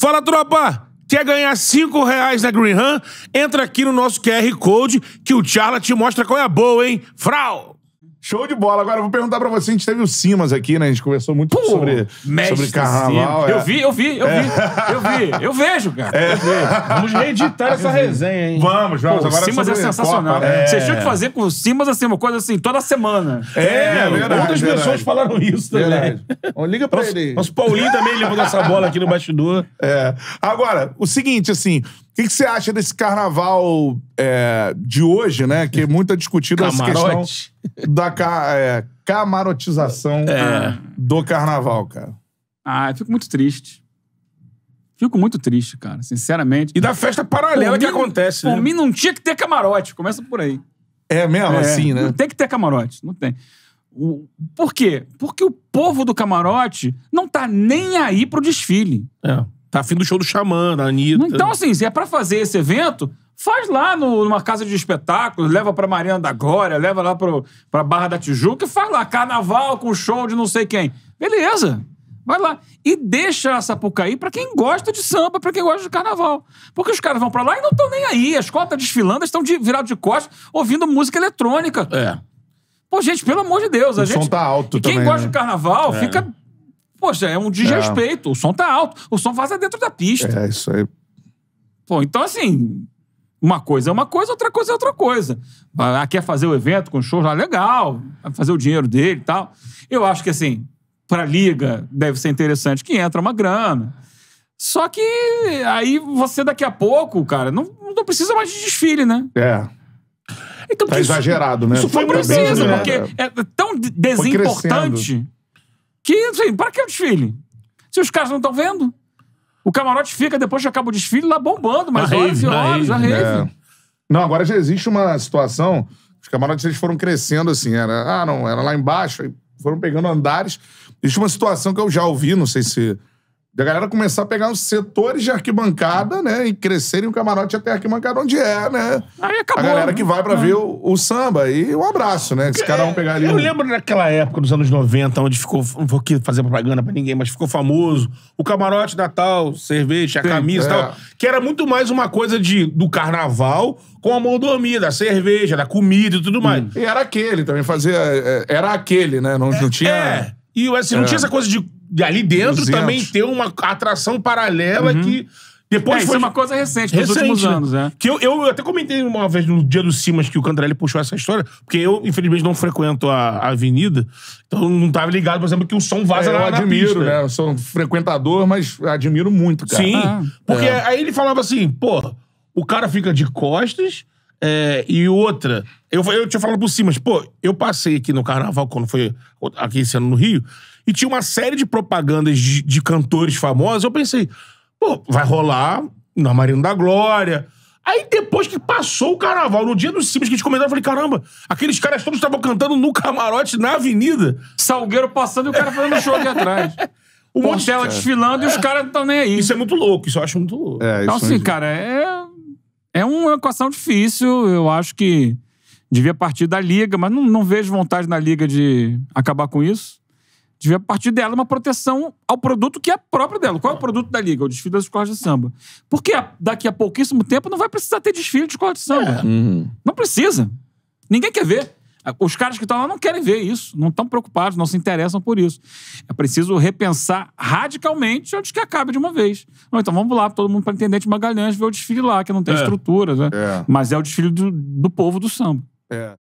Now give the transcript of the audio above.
Fala, tropa! Quer ganhar 5 reais na Green Run? Entra aqui no nosso QR Code que o Charla te mostra qual é a boa, hein? Frau! Show de bola. Agora eu vou perguntar pra você. A gente teve o Simas aqui, né? A gente conversou muito Pô, sobre, sobre carnaval. É. Eu vi, eu vi, eu é. vi. Eu vi. Eu vejo, cara. É. Eu vejo. Vamos reeditar essa resenha, hein? Vamos, vamos. Pô, Agora Simas é sensacional. Copa, né? Vocês tinham que fazer com o Simas assim, uma coisa assim, toda semana. É, é verdade. Muitas é pessoas falaram isso também. Verdade. Liga pra nosso, ele. Nosso Paulinho também levou essa bola aqui no bastidor. É. Agora, o seguinte, assim que, que você acha desse carnaval é, de hoje, né? Que é muito discutido essa questão da ca, é, camarotização é. do carnaval, cara. Ah, eu fico muito triste. Fico muito triste, cara, sinceramente. E da festa paralela por que mim, acontece. Por né? mim não tinha que ter camarote, começa por aí. É mesmo é, assim, né? Não tem que ter camarote, não tem. O, por quê? Porque o povo do camarote não tá nem aí pro desfile. É. Tá afim do show do Xamã, da Anitta. Então, assim, se é pra fazer esse evento, faz lá no, numa casa de espetáculos, leva pra Mariana da Glória, leva lá pro, pra Barra da Tijuca e faz lá carnaval com show de não sei quem. Beleza. Vai lá. E deixa a Sapucaí pra quem gosta de samba, pra quem gosta de carnaval. Porque os caras vão pra lá e não estão nem aí. As cotas desfilando, estão de, virados de costas, ouvindo música eletrônica. É. Pô, gente, pelo amor de Deus. O a gente, som tá alto quem também. Quem gosta né? de carnaval, é. fica Poxa, é um desrespeito. É. O som tá alto. O som vaza é dentro da pista. É, isso aí. Pô, então assim, uma coisa é uma coisa, outra coisa é outra coisa. Ah, ah quer fazer o evento com show, lá ah, legal, vai fazer o dinheiro dele e tal. Eu acho que assim, pra liga deve ser interessante que entra uma grana. Só que aí você daqui a pouco, cara, não, não precisa mais de desfile, né? É. Então, tá exagerado, né? Isso foi, foi preciso, porque é, é tão desimportante que, assim, para que o desfile? Se os caras não estão vendo. O camarote fica, depois que acaba o desfile, lá bombando, mas horas e horas, a rave. É. Não, agora já existe uma situação. Os camarotes eles foram crescendo assim. Era, ah, não, era lá embaixo, foram pegando andares. Existe uma situação que eu já ouvi, não sei se da galera começar a pegar os setores de arquibancada, né? E crescerem o camarote até a arquibancada onde é, né? Aí acabou. A galera que né? vai pra é. ver o, o samba e um abraço, né? Se cada um é, pegar ali. Eu um... lembro daquela época, dos anos 90, onde ficou. Não vou aqui fazer propaganda pra ninguém, mas ficou famoso. O camarote Natal, cerveja, a Sim, camisa e é. tal. Que era muito mais uma coisa de, do carnaval com a mão da cerveja, da comida e tudo hum. mais. Hum. E era aquele também, fazia. É, era aquele, né? Não, é, não tinha. É. E assim, não tinha essa coisa de ali dentro 200. também ter uma atração paralela uhum. que. Depois é, foi é uma coisa recente, dos recente, últimos anos, né? Que eu, eu até comentei uma vez no dia do Simas que o Cantarelli puxou essa história, porque eu, infelizmente, não frequento a, a avenida, então não estava ligado, por exemplo, que o som vaza é, na, eu admiro, pista. né? Eu sou um frequentador, mas admiro muito, cara. Sim, ah, porque é. aí ele falava assim, pô, o cara fica de costas é, e outra... Eu, eu tinha falado por Simas, pô, eu passei aqui no Carnaval, quando foi aqui esse ano no Rio, e tinha uma série de propagandas de, de cantores famosos. Eu pensei, pô, vai rolar na Marina da Glória. Aí depois que passou o carnaval, no dia dos Simples que a gente eu falei, caramba, aqueles caras todos estavam cantando no camarote, na avenida. Salgueiro passando e o cara fazendo show aqui atrás. O Portela desfilando e os caras não estão nem aí. Isso é muito louco, isso eu acho muito louco. É, então, assim, é... cara, é... é uma equação difícil. Eu acho que devia partir da Liga, mas não, não vejo vontade na Liga de acabar com isso. Devia partir dela uma proteção ao produto que é próprio dela. Qual é o produto da Liga? O desfile das escolas de samba. Porque daqui a pouquíssimo tempo não vai precisar ter desfile de escola de samba. É. Uhum. Não precisa. Ninguém quer ver. Os caras que estão lá não querem ver isso, não estão preocupados, não se interessam por isso. É preciso repensar radicalmente antes que acabe de uma vez. então vamos lá, todo mundo para Intendente Magalhães ver o desfile lá, que não tem é. estrutura, né? É. Mas é o desfile do, do povo do samba. É.